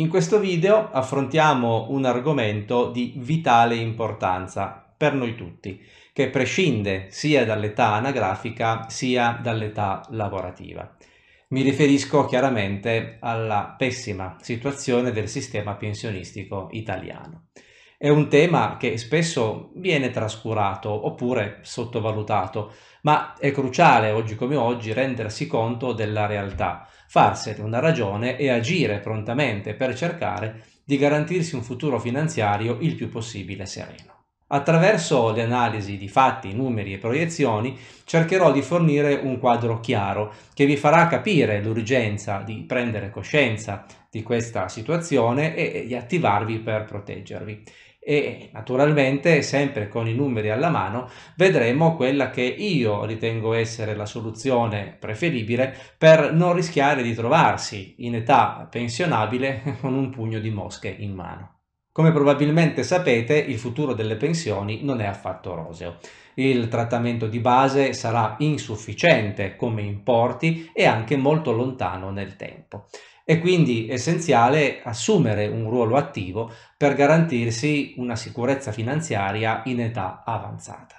In questo video affrontiamo un argomento di vitale importanza per noi tutti, che prescinde sia dall'età anagrafica sia dall'età lavorativa. Mi riferisco chiaramente alla pessima situazione del sistema pensionistico italiano. È un tema che spesso viene trascurato oppure sottovalutato, ma è cruciale oggi come oggi rendersi conto della realtà, farsene una ragione e agire prontamente per cercare di garantirsi un futuro finanziario il più possibile sereno. Attraverso le analisi di fatti, numeri e proiezioni cercherò di fornire un quadro chiaro che vi farà capire l'urgenza di prendere coscienza di questa situazione e di attivarvi per proteggervi e naturalmente sempre con i numeri alla mano vedremo quella che io ritengo essere la soluzione preferibile per non rischiare di trovarsi in età pensionabile con un pugno di mosche in mano. Come probabilmente sapete, il futuro delle pensioni non è affatto roseo. Il trattamento di base sarà insufficiente come importi e anche molto lontano nel tempo. È quindi essenziale assumere un ruolo attivo per garantirsi una sicurezza finanziaria in età avanzata.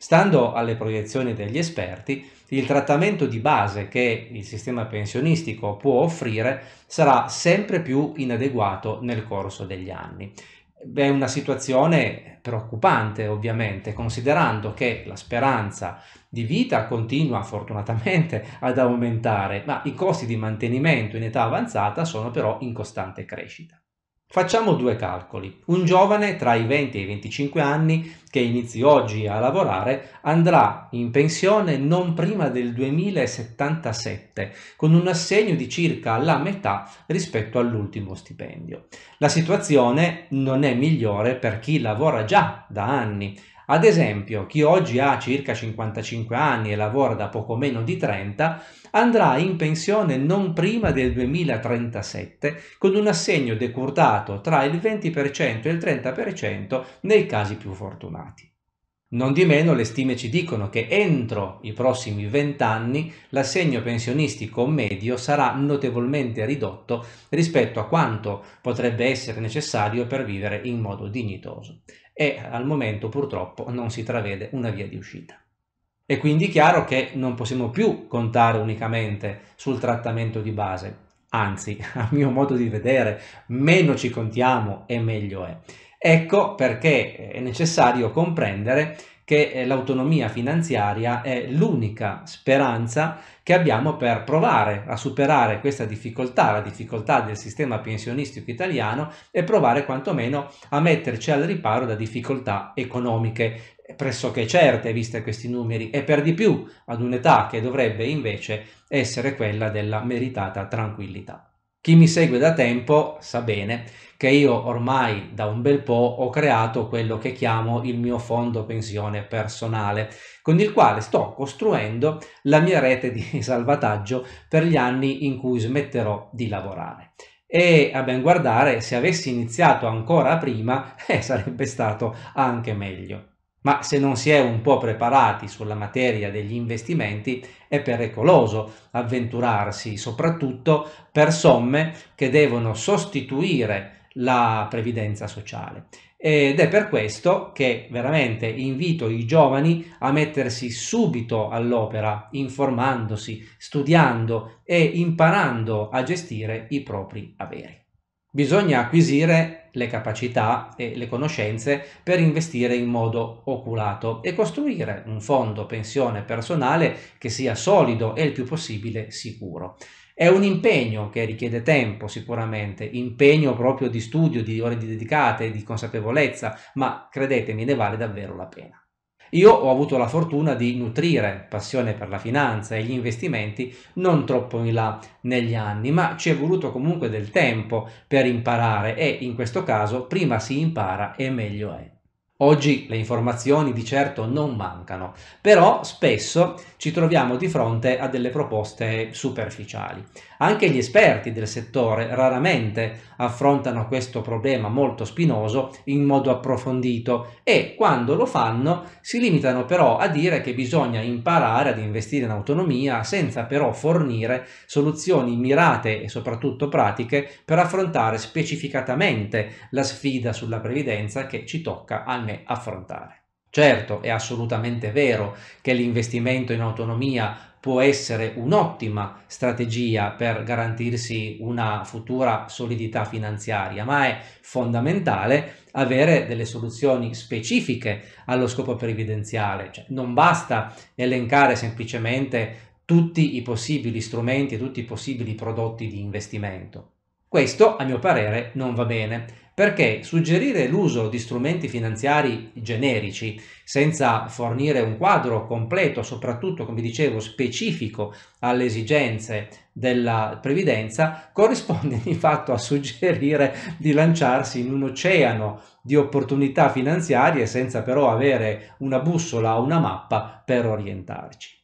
Stando alle proiezioni degli esperti, il trattamento di base che il sistema pensionistico può offrire sarà sempre più inadeguato nel corso degli anni è una situazione preoccupante ovviamente, considerando che la speranza di vita continua fortunatamente ad aumentare, ma i costi di mantenimento in età avanzata sono però in costante crescita. Facciamo due calcoli. Un giovane tra i 20 e i 25 anni che inizi oggi a lavorare andrà in pensione non prima del 2077 con un assegno di circa la metà rispetto all'ultimo stipendio. La situazione non è migliore per chi lavora già da anni ad esempio, chi oggi ha circa 55 anni e lavora da poco meno di 30 andrà in pensione non prima del 2037 con un assegno decurtato tra il 20% e il 30% nei casi più fortunati. Non di meno le stime ci dicono che entro i prossimi 20 anni l'assegno pensionistico medio sarà notevolmente ridotto rispetto a quanto potrebbe essere necessario per vivere in modo dignitoso e al momento purtroppo non si travede una via di uscita. È quindi chiaro che non possiamo più contare unicamente sul trattamento di base, anzi, a mio modo di vedere, meno ci contiamo e meglio è. Ecco perché è necessario comprendere che eh, l'autonomia finanziaria è l'unica speranza che abbiamo per provare a superare questa difficoltà, la difficoltà del sistema pensionistico italiano e provare quantomeno a metterci al riparo da difficoltà economiche eh, pressoché certe viste questi numeri e per di più ad un'età che dovrebbe invece essere quella della meritata tranquillità. Chi mi segue da tempo sa bene che io ormai da un bel po' ho creato quello che chiamo il mio fondo pensione personale, con il quale sto costruendo la mia rete di salvataggio per gli anni in cui smetterò di lavorare. E a ben guardare, se avessi iniziato ancora prima, eh, sarebbe stato anche meglio ma se non si è un po' preparati sulla materia degli investimenti è pericoloso avventurarsi, soprattutto per somme che devono sostituire la previdenza sociale. Ed è per questo che veramente invito i giovani a mettersi subito all'opera, informandosi, studiando e imparando a gestire i propri averi. Bisogna acquisire le capacità e le conoscenze per investire in modo oculato e costruire un fondo pensione personale che sia solido e il più possibile sicuro. È un impegno che richiede tempo sicuramente, impegno proprio di studio, di ore dedicate, di consapevolezza, ma credetemi ne vale davvero la pena. Io ho avuto la fortuna di nutrire passione per la finanza e gli investimenti non troppo in là negli anni, ma ci è voluto comunque del tempo per imparare e in questo caso prima si impara e meglio è. Oggi le informazioni di certo non mancano, però spesso ci troviamo di fronte a delle proposte superficiali. Anche gli esperti del settore raramente affrontano questo problema molto spinoso in modo approfondito e quando lo fanno si limitano però a dire che bisogna imparare ad investire in autonomia senza però fornire soluzioni mirate e soprattutto pratiche per affrontare specificatamente la sfida sulla previdenza che ci tocca a me affrontare. Certo, è assolutamente vero che l'investimento in autonomia può essere un'ottima strategia per garantirsi una futura solidità finanziaria, ma è fondamentale avere delle soluzioni specifiche allo scopo previdenziale. Cioè, non basta elencare semplicemente tutti i possibili strumenti e tutti i possibili prodotti di investimento. Questo, a mio parere, non va bene perché suggerire l'uso di strumenti finanziari generici senza fornire un quadro completo, soprattutto come dicevo specifico alle esigenze della previdenza, corrisponde di fatto a suggerire di lanciarsi in un oceano di opportunità finanziarie senza però avere una bussola o una mappa per orientarci.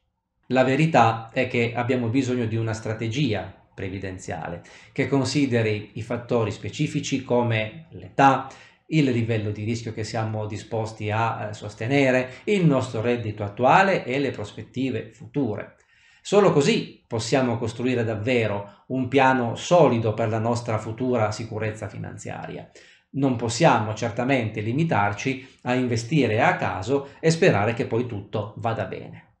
La verità è che abbiamo bisogno di una strategia previdenziale, che consideri i fattori specifici come l'età, il livello di rischio che siamo disposti a eh, sostenere, il nostro reddito attuale e le prospettive future. Solo così possiamo costruire davvero un piano solido per la nostra futura sicurezza finanziaria. Non possiamo certamente limitarci a investire a caso e sperare che poi tutto vada bene.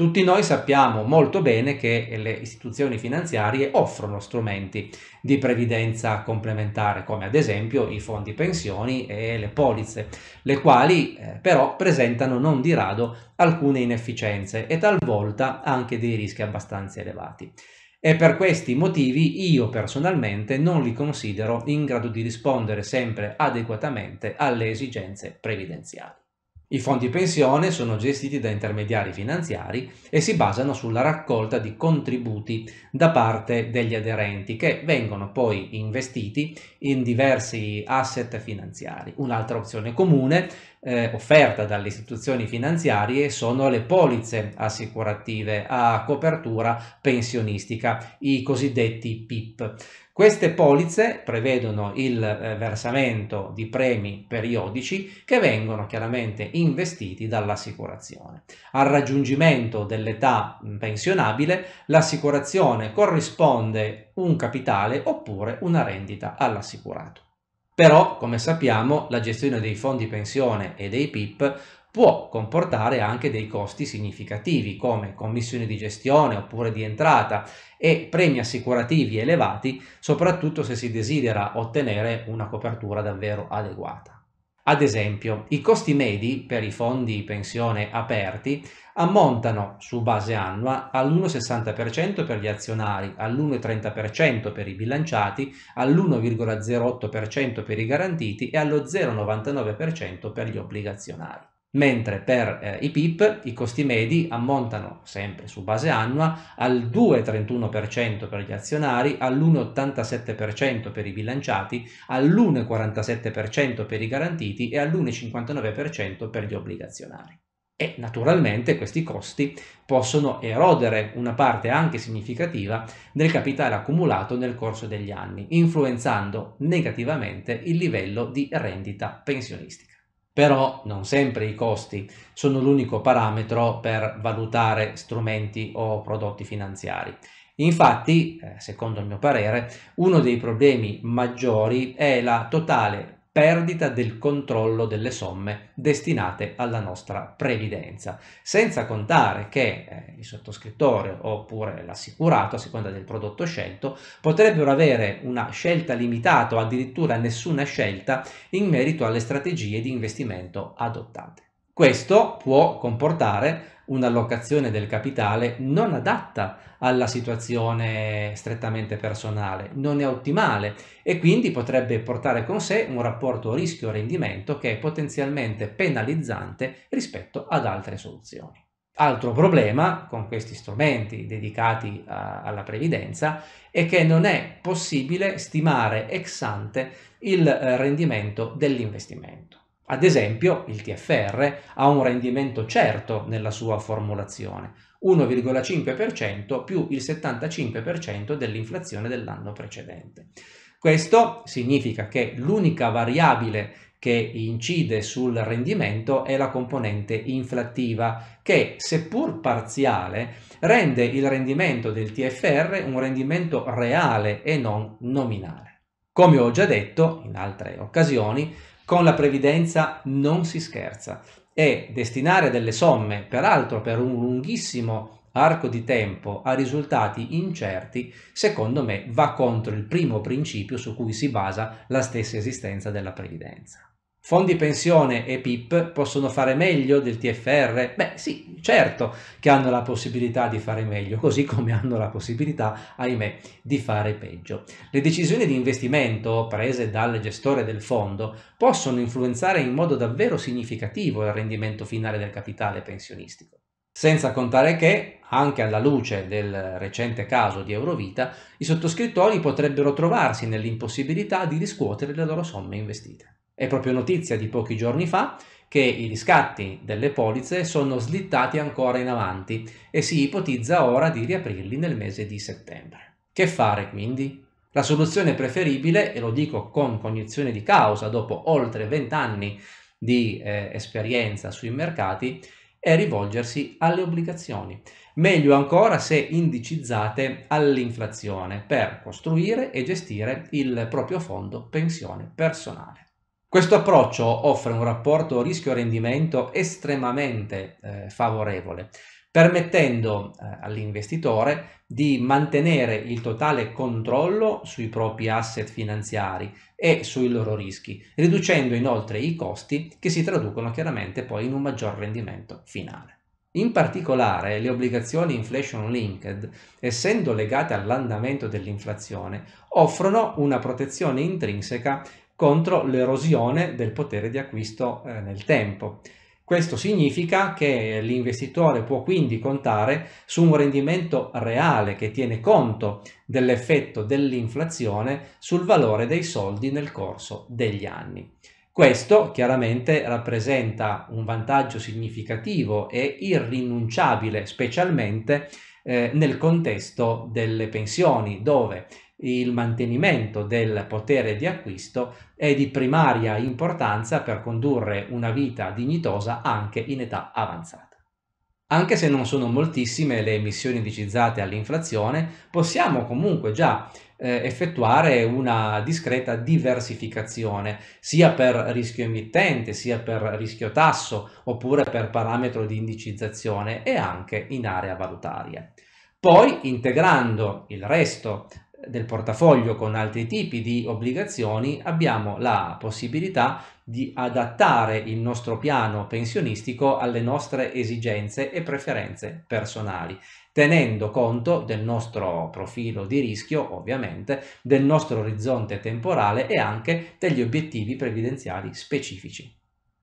Tutti noi sappiamo molto bene che le istituzioni finanziarie offrono strumenti di previdenza complementare, come ad esempio i fondi pensioni e le polizze, le quali eh, però presentano non di rado alcune inefficienze e talvolta anche dei rischi abbastanza elevati. E per questi motivi io personalmente non li considero in grado di rispondere sempre adeguatamente alle esigenze previdenziali. I fondi pensione sono gestiti da intermediari finanziari e si basano sulla raccolta di contributi da parte degli aderenti che vengono poi investiti in diversi asset finanziari. Un'altra opzione comune eh, offerta dalle istituzioni finanziarie sono le polizze assicurative a copertura pensionistica, i cosiddetti PIP. Queste polizze prevedono il eh, versamento di premi periodici che vengono chiaramente investiti dall'assicurazione. Al raggiungimento dell'età pensionabile l'assicurazione corrisponde un capitale oppure una rendita all'assicurato. Però, come sappiamo, la gestione dei fondi pensione e dei PIP può comportare anche dei costi significativi come commissioni di gestione oppure di entrata e premi assicurativi elevati soprattutto se si desidera ottenere una copertura davvero adeguata. Ad esempio, i costi medi per i fondi pensione aperti ammontano su base annua all'1,60% per gli azionari, all'1,30% per i bilanciati, all'1,08% per i garantiti e allo 0,99% per gli obbligazionari mentre per eh, i PIP i costi medi ammontano sempre su base annua al 2,31% per gli azionari, all'1,87% per i bilanciati, all'1,47% per i garantiti e all'1,59% per gli obbligazionari. E naturalmente questi costi possono erodere una parte anche significativa del capitale accumulato nel corso degli anni, influenzando negativamente il livello di rendita pensionistica però non sempre i costi sono l'unico parametro per valutare strumenti o prodotti finanziari. Infatti, eh, secondo il mio parere, uno dei problemi maggiori è la totale perdita del controllo delle somme destinate alla nostra previdenza, senza contare che eh, il sottoscrittore oppure l'assicurato, a seconda del prodotto scelto, potrebbero avere una scelta limitata o addirittura nessuna scelta in merito alle strategie di investimento adottate. Questo può comportare un'allocazione del capitale non adatta alla situazione strettamente personale, non è ottimale e quindi potrebbe portare con sé un rapporto rischio-rendimento che è potenzialmente penalizzante rispetto ad altre soluzioni. Altro problema con questi strumenti dedicati a, alla previdenza è che non è possibile stimare ex ante il rendimento dell'investimento. Ad esempio, il TFR ha un rendimento certo nella sua formulazione, 1,5% più il 75% dell'inflazione dell'anno precedente. Questo significa che l'unica variabile che incide sul rendimento è la componente inflattiva che, seppur parziale, rende il rendimento del TFR un rendimento reale e non nominale. Come ho già detto in altre occasioni, con la previdenza non si scherza e destinare delle somme, peraltro per un lunghissimo arco di tempo a risultati incerti, secondo me va contro il primo principio su cui si basa la stessa esistenza della previdenza. Fondi pensione e PIP possono fare meglio del TFR? Beh sì, certo che hanno la possibilità di fare meglio, così come hanno la possibilità, ahimè, di fare peggio. Le decisioni di investimento prese dal gestore del fondo possono influenzare in modo davvero significativo il rendimento finale del capitale pensionistico. Senza contare che, anche alla luce del recente caso di Eurovita, i sottoscrittori potrebbero trovarsi nell'impossibilità di riscuotere le loro somme investite. È proprio notizia di pochi giorni fa che i riscatti delle polizze sono slittati ancora in avanti e si ipotizza ora di riaprirli nel mese di settembre. Che fare quindi? La soluzione preferibile, e lo dico con cognizione di causa dopo oltre 20 anni di eh, esperienza sui mercati, è rivolgersi alle obbligazioni, meglio ancora se indicizzate all'inflazione per costruire e gestire il proprio fondo pensione personale. Questo approccio offre un rapporto rischio-rendimento estremamente eh, favorevole, permettendo eh, all'investitore di mantenere il totale controllo sui propri asset finanziari e sui loro rischi, riducendo inoltre i costi che si traducono chiaramente poi in un maggior rendimento finale. In particolare, le obbligazioni inflation linked, essendo legate all'andamento dell'inflazione, offrono una protezione intrinseca contro l'erosione del potere di acquisto eh, nel tempo. Questo significa che l'investitore può quindi contare su un rendimento reale che tiene conto dell'effetto dell'inflazione sul valore dei soldi nel corso degli anni. Questo chiaramente rappresenta un vantaggio significativo e irrinunciabile, specialmente eh, nel contesto delle pensioni, dove il mantenimento del potere di acquisto è di primaria importanza per condurre una vita dignitosa anche in età avanzata. Anche se non sono moltissime le emissioni indicizzate all'inflazione, possiamo comunque già eh, effettuare una discreta diversificazione sia per rischio emittente sia per rischio tasso oppure per parametro di indicizzazione e anche in area valutaria. Poi integrando il resto del portafoglio con altri tipi di obbligazioni abbiamo la possibilità di adattare il nostro piano pensionistico alle nostre esigenze e preferenze personali, tenendo conto del nostro profilo di rischio, ovviamente, del nostro orizzonte temporale e anche degli obiettivi previdenziali specifici.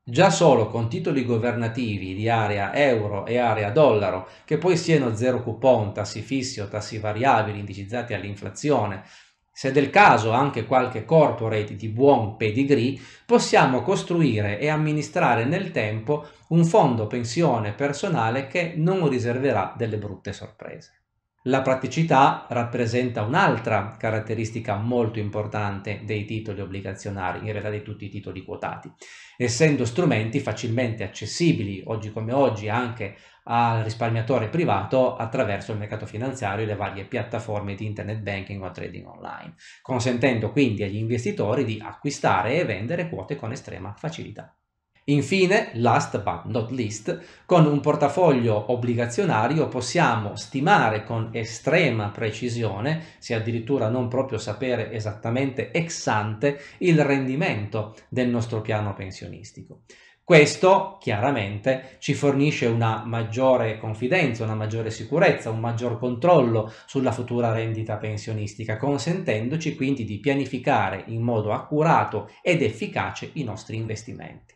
Già solo con titoli governativi di area euro e area dollaro, che poi siano zero coupon, tassi fissi o tassi variabili indicizzati all'inflazione, se del caso anche qualche corporate di buon pedigree, possiamo costruire e amministrare nel tempo un fondo pensione personale che non riserverà delle brutte sorprese. La praticità rappresenta un'altra caratteristica molto importante dei titoli obbligazionari, in realtà di tutti i titoli quotati, essendo strumenti facilmente accessibili oggi come oggi anche al risparmiatore privato attraverso il mercato finanziario e le varie piattaforme di internet banking o trading online, consentendo quindi agli investitori di acquistare e vendere quote con estrema facilità. Infine, last but not least, con un portafoglio obbligazionario possiamo stimare con estrema precisione, se addirittura non proprio sapere esattamente ex ante, il rendimento del nostro piano pensionistico. Questo chiaramente ci fornisce una maggiore confidenza, una maggiore sicurezza, un maggior controllo sulla futura rendita pensionistica, consentendoci quindi di pianificare in modo accurato ed efficace i nostri investimenti.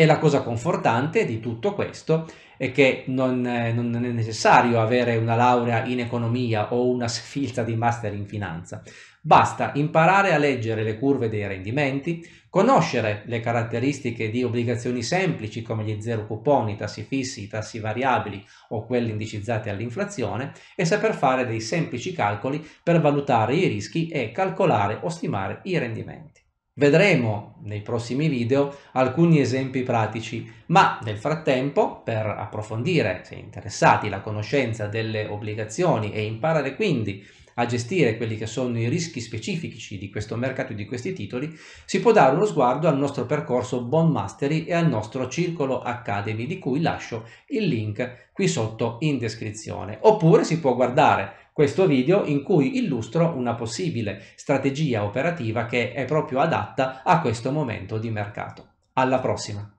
E la cosa confortante di tutto questo è che non, eh, non, è necessario avere una laurea in economia o una sfilza di master in finanza. Basta imparare a leggere le curve dei rendimenti, conoscere le caratteristiche di obbligazioni semplici come gli zero coupon, i tassi fissi, i tassi variabili o quelli indicizzati all'inflazione e saper fare dei semplici calcoli per valutare i rischi e calcolare o stimare i rendimenti. Vedremo nei prossimi video alcuni esempi pratici, ma nel frattempo, per approfondire, se interessati, la conoscenza delle obbligazioni e imparare quindi a gestire quelli che sono i rischi specifici di questo mercato e di questi titoli, si può dare uno sguardo al nostro percorso Bond Mastery e al nostro Circolo Academy, di cui lascio il link qui sotto in descrizione. Oppure si può guardare questo video in cui illustro una possibile strategia operativa che è proprio adatta a questo momento di mercato. Alla prossima!